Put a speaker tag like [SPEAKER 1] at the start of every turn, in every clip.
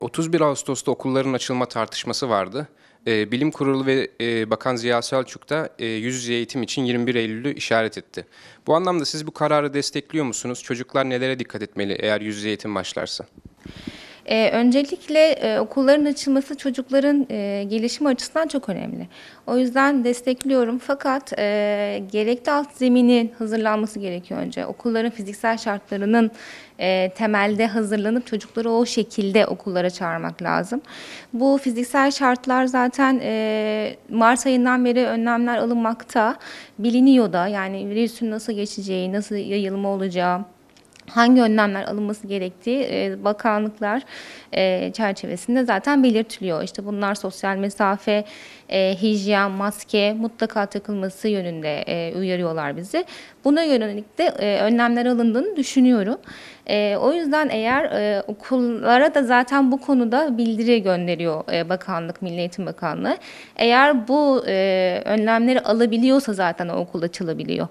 [SPEAKER 1] 31 Ağustos'ta okulların açılma tartışması vardı. Ee, Bilim Kurulu ve e, Bakan Ziya Selçuk da e, yüz yüze eğitim için 21 Eylül'ü işaret etti. Bu anlamda siz bu kararı destekliyor musunuz? Çocuklar nelere dikkat etmeli eğer yüz yüze eğitim başlarsa?
[SPEAKER 2] E, öncelikle e, okulların açılması çocukların e, gelişimi açısından çok önemli. O yüzden destekliyorum fakat e, gerekli alt zeminin hazırlanması gerekiyor önce. Okulların fiziksel şartlarının e, temelde hazırlanıp çocukları o şekilde okullara çağırmak lazım. Bu fiziksel şartlar zaten e, Mart ayından beri önlemler alınmakta, biliniyor da yani virüsün nasıl geçeceği, nasıl yayılma olacağı, hangi önlemler alınması gerektiği e, bakanlıklar e, çerçevesinde zaten belirtiliyor. İşte bunlar sosyal mesafe, e, hijyen, maske mutlaka takılması yönünde e, uyarıyorlar bizi. Buna yönelik de e, önlemler alındığını düşünüyorum. E, o yüzden eğer e, okullara da zaten bu konuda bildiri gönderiyor e, bakanlık, Milli Eğitim Bakanlığı. Eğer bu e, önlemleri alabiliyorsa zaten okul açılabiliyor.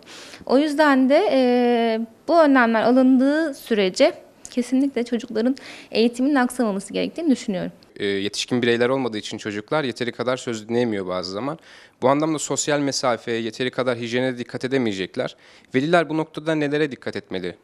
[SPEAKER 2] O yüzden de e, bu önlemler alındığı sürece kesinlikle çocukların eğitiminin aksamaması gerektiğini düşünüyorum.
[SPEAKER 1] Ee, yetişkin bireyler olmadığı için çocuklar yeteri kadar söz dinleyemiyor bazı zaman. Bu anlamda sosyal mesafeye, yeteri kadar hijyene dikkat edemeyecekler. Veliler bu noktada nelere dikkat etmeli?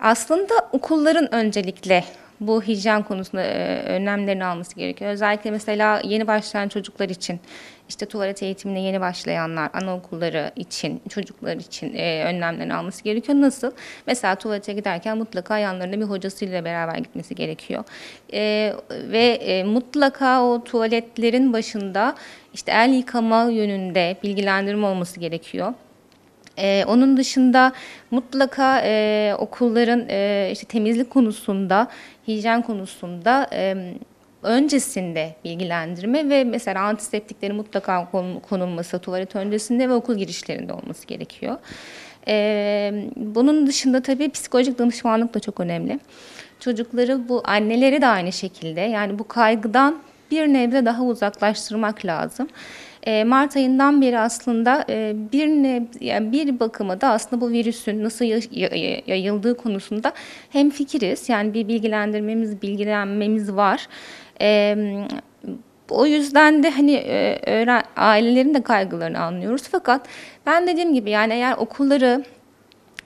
[SPEAKER 2] Aslında okulların öncelikle bu hijyen konusunda e, önlemlerini alması gerekiyor. Özellikle mesela yeni başlayan çocuklar için işte tuvalet eğitimine yeni başlayanlar, anaokulları için, çocuklar için e, önlemlerini alması gerekiyor. Nasıl? Mesela tuvalete giderken mutlaka yanlarında bir hocasıyla beraber gitmesi gerekiyor. E, ve e, mutlaka o tuvaletlerin başında işte el yıkama yönünde bilgilendirme olması gerekiyor. Ee, onun dışında mutlaka e, okulların e, işte temizlik konusunda, hijyen konusunda e, öncesinde bilgilendirme ve mesela antiseptikleri mutlaka konulması tuvalet öncesinde ve okul girişlerinde olması gerekiyor. Ee, bunun dışında tabii psikolojik danışmanlık da çok önemli. Çocukları bu anneleri de aynı şekilde yani bu kaygıdan bir nebze daha uzaklaştırmak lazım. E, Mart ayından beri aslında e, bir yani bir bakımı da aslında bu virüsün nasıl yayıldığı konusunda hem fikiriz yani bir bilgilendirmemiz bilgilenmemiz var. E, o yüzden de hani öğren, ailelerin de kaygılarını anlıyoruz. Fakat ben dediğim gibi yani eğer okulları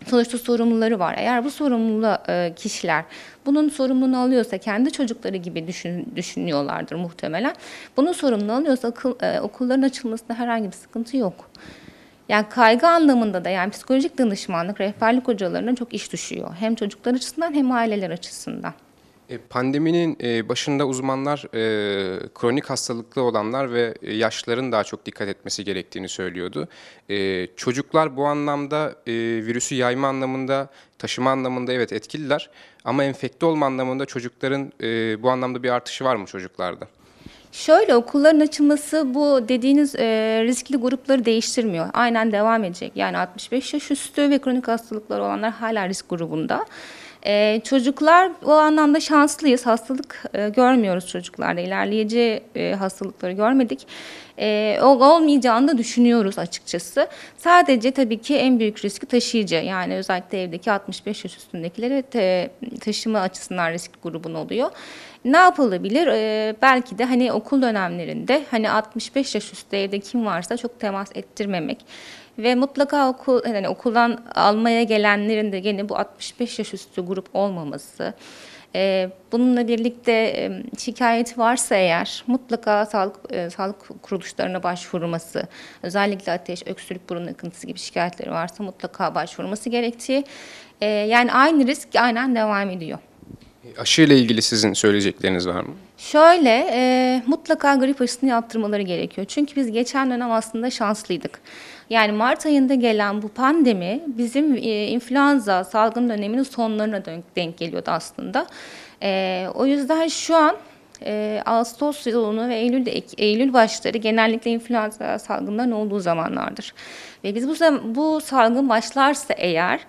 [SPEAKER 2] sonuçta sorumluları var. Eğer bu sorumlu kişiler bunun sorumluluğunu alıyorsa kendi çocukları gibi düşün, düşünüyorlardır muhtemelen. Bunun sorumluluğunu alıyorsa akıl, e, okulların açılmasında herhangi bir sıkıntı yok. Yani kaygı anlamında da yani psikolojik danışmanlık, rehberlik hocalarına çok iş düşüyor. Hem çocuklar açısından hem aileler açısından.
[SPEAKER 1] E, pandeminin e, başında uzmanlar e, kronik hastalıklı olanlar ve yaşlıların daha çok dikkat etmesi gerektiğini söylüyordu. Çocuklar bu anlamda virüsü yayma anlamında, taşıma anlamında evet etkililer ama enfekte olma anlamında çocukların bu anlamda bir artışı var mı çocuklarda?
[SPEAKER 2] Şöyle okulların açılması bu dediğiniz e, riskli grupları değiştirmiyor. Aynen devam edecek. Yani 65 yaş üstü ve kronik hastalıkları olanlar hala risk grubunda. E, çocuklar o anlamda şanslıyız. Hastalık e, görmüyoruz çocuklarda. İlerleyici e, hastalıkları görmedik. E, olmayacağını da düşünüyoruz açıkçası. Sadece tabii ki en büyük riski taşıyıcı. Yani özellikle evdeki 65 yaş üstündekileri te, taşıma açısından risk grubun oluyor. Ne yapılabilir? Ee, belki de hani okul dönemlerinde hani 65 yaş üstü evde kim varsa çok temas ettirmemek ve mutlaka okul hani okuldan almaya gelenlerin de gene bu 65 yaş üstü grup olmaması. Ee, bununla birlikte şikayet varsa eğer mutlaka sağlık e, sağlık kuruluşlarına başvurması, özellikle ateş, öksürük, burun akıntısı gibi şikayetleri varsa mutlaka başvurması gerektiği. E, yani aynı risk aynen devam ediyor
[SPEAKER 1] aşıyla ilgili sizin söyleyecekleriniz var mı?
[SPEAKER 2] Şöyle, e, mutlaka grip aşısını yaptırmaları gerekiyor. Çünkü biz geçen dönem aslında şanslıydık. Yani Mart ayında gelen bu pandemi bizim e, influenza salgın döneminin sonlarına denk, denk geliyordu aslında. E, o yüzden şu an e, Ağustos sonu ve Eylül, Eylül başları genellikle influenza salgınların olduğu zamanlardır. Ve biz bu, bu salgın başlarsa eğer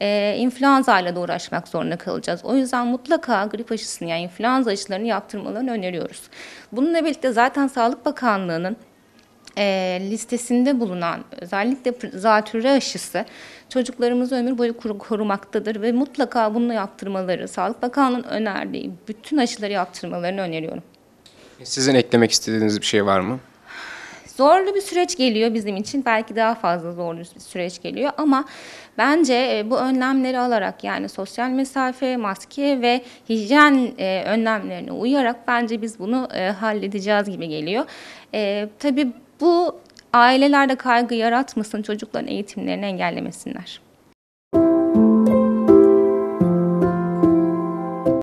[SPEAKER 2] e, influenza ile de uğraşmak zorunda kalacağız. O yüzden mutlaka grip aşısını yani influenza aşılarını yaptırmalarını öneriyoruz. Bununla birlikte zaten Sağlık Bakanlığı'nın e, listesinde bulunan özellikle zatürre aşısı çocuklarımızı ömür boyu korumaktadır ve mutlaka bunu yaptırmaları, Sağlık Bakanlığı'nın önerdiği bütün aşıları yaptırmalarını öneriyorum.
[SPEAKER 1] Sizin eklemek istediğiniz bir şey var mı?
[SPEAKER 2] Zorlu bir süreç geliyor bizim için. Belki daha fazla zorlu bir süreç geliyor ama bence e, bu önlemleri alarak yani sosyal mesafe, maske ve hijyen e, önlemlerine uyarak bence biz bunu e, halledeceğiz gibi geliyor. Tabii bu ailelerde kaygı yaratmasın, çocukların eğitimlerini engellemesinler.